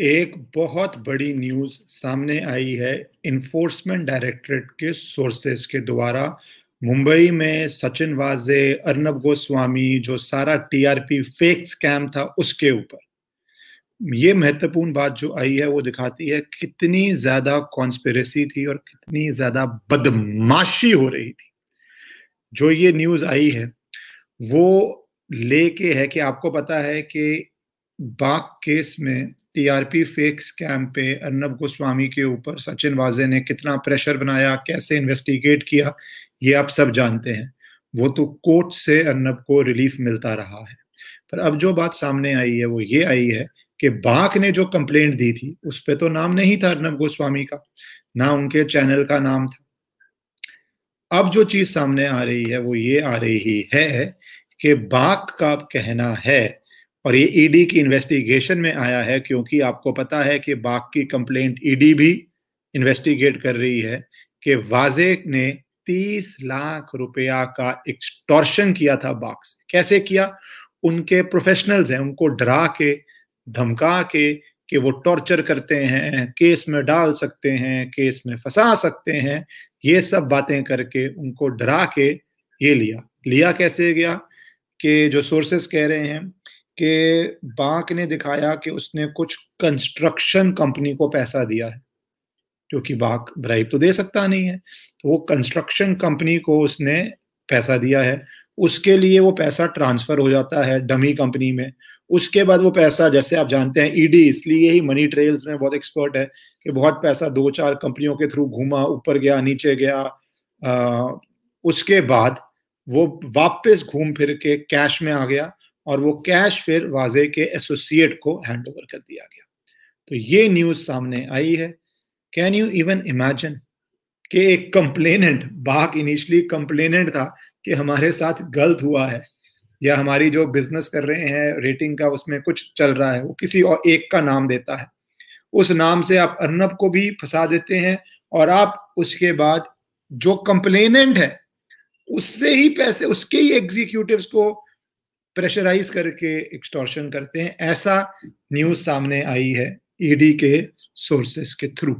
एक बहुत बड़ी न्यूज़ सामने आई है इन्फोर्समेंट डायरेक्टरेट के सोर्सेस के द्वारा मुंबई में सचिन वाजे अर्नब गोस्वामी जो सारा टीआरपी फेक स्कैम था उसके ऊपर ये महत्वपूर्ण बात जो आई है वो दिखाती है कितनी ज़्यादा कॉन्स्पेरेसी थी और कितनी ज़्यादा बदमाशी हो रही थी जो ये न्यूज़ आई है वो लेके है कि आपको पता है कि बाग केस में टीआरपी फेक स्कैम पे अर्नब गोस्वामी के ऊपर सचिन वाजे ने कितना प्रेशर बनाया कैसे इन्वेस्टिगेट किया ये आप सब जानते हैं वो तो कोर्ट से अर्नब को रिलीफ मिलता रहा है पर अब जो बात सामने आई है वो ये आई है कि बाक ने जो कंप्लेंट दी थी उस पर तो नाम नहीं था अर्नब गोस्वामी का ना उनके चैनल का नाम था अब जो चीज सामने आ रही है वो ये आ रही है कि बाक का कहना है और ये ईडी e की इन्वेस्टिगेशन में आया है क्योंकि आपको पता है कि बाग की कंप्लेंट ईडी e भी इन्वेस्टिगेट कर रही है कि वाजे ने 30 लाख रुपया का एक्सटॉर्शन किया था बाग से कैसे किया उनके प्रोफेशनल्स हैं उनको डरा के धमका के कि वो टॉर्चर करते हैं केस में डाल सकते हैं केस में फंसा सकते हैं ये सब बातें करके उनको डरा के ये लिया लिया कैसे गया कि जो सोर्सेस कह रहे हैं कि बांक ने दिखाया कि उसने कुछ कंस्ट्रक्शन कंपनी को पैसा दिया है क्योंकि बाक ब्राइब तो दे सकता नहीं है तो वो कंस्ट्रक्शन कंपनी को उसने पैसा दिया है उसके लिए वो पैसा ट्रांसफर हो जाता है डमी कंपनी में उसके बाद वो पैसा जैसे आप जानते हैं ईडी e इसलिए ही मनी ट्रेल्स में बहुत एक्सपर्ट है कि बहुत पैसा दो चार कंपनियों के थ्रू घूमा ऊपर गया नीचे गया आ, उसके बाद वो वापस घूम फिर के कैश में आ गया और वो कैश फिर वाजे के एसोसिएट को हैंड ओवर कर दिया गया तो ये न्यूज़ सामने आई है कैन यू इवन इमेजिन कि एक कंप्लेनेंट बाक इनिशली कंप्लेनेंट था कि हमारे साथ गलत हुआ है या हमारी जो बिजनेस कर रहे हैं रेटिंग का उसमें कुछ चल रहा है वो किसी और एक का नाम देता है उस नाम से आप अर्नब को भी फंसा देते हैं और आप उसके बाद जो कंप्लेनेंट है उससे ही पैसे उसके ही एग्जीक्यूटिव को प्रेशराइज करके एक्सटॉर्शन करते हैं ऐसा न्यूज सामने आई है ईडी e के सोर्सेस के थ्रू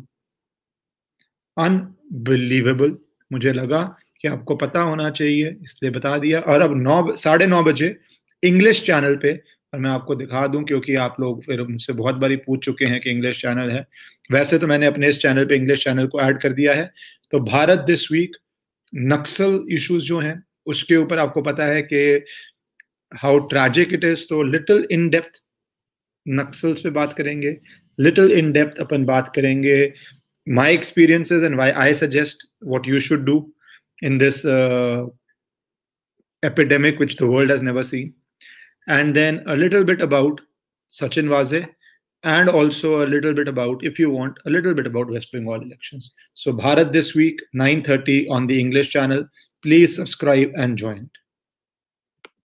अनबिलीवेबल मुझे लगा कि आपको पता होना चाहिए इसलिए बता दिया और अब नौ साढ़े नौ बजे इंग्लिश चैनल पे और मैं आपको दिखा दूं क्योंकि आप लोग फिर मुझसे बहुत बारी पूछ चुके हैं कि इंग्लिश चैनल है वैसे तो मैंने अपने इस चैनल पे इंग्लिश चैनल को ऐड कर दिया है तो Bharat this week Naxal issues जो हैं उसके ऊपर आपको पता है कि how tragic it is. So little in depth Naxals पे बात little in-depth. डेप्थ अपन बात करेंगे my experiences and why I suggest what you should do in this epidemic which the world has never seen and then a little bit about Sachin Waze and also a little bit about if you want a little bit about West Bengal elections so Bharat this week 9:30 on the English channel please subscribe and join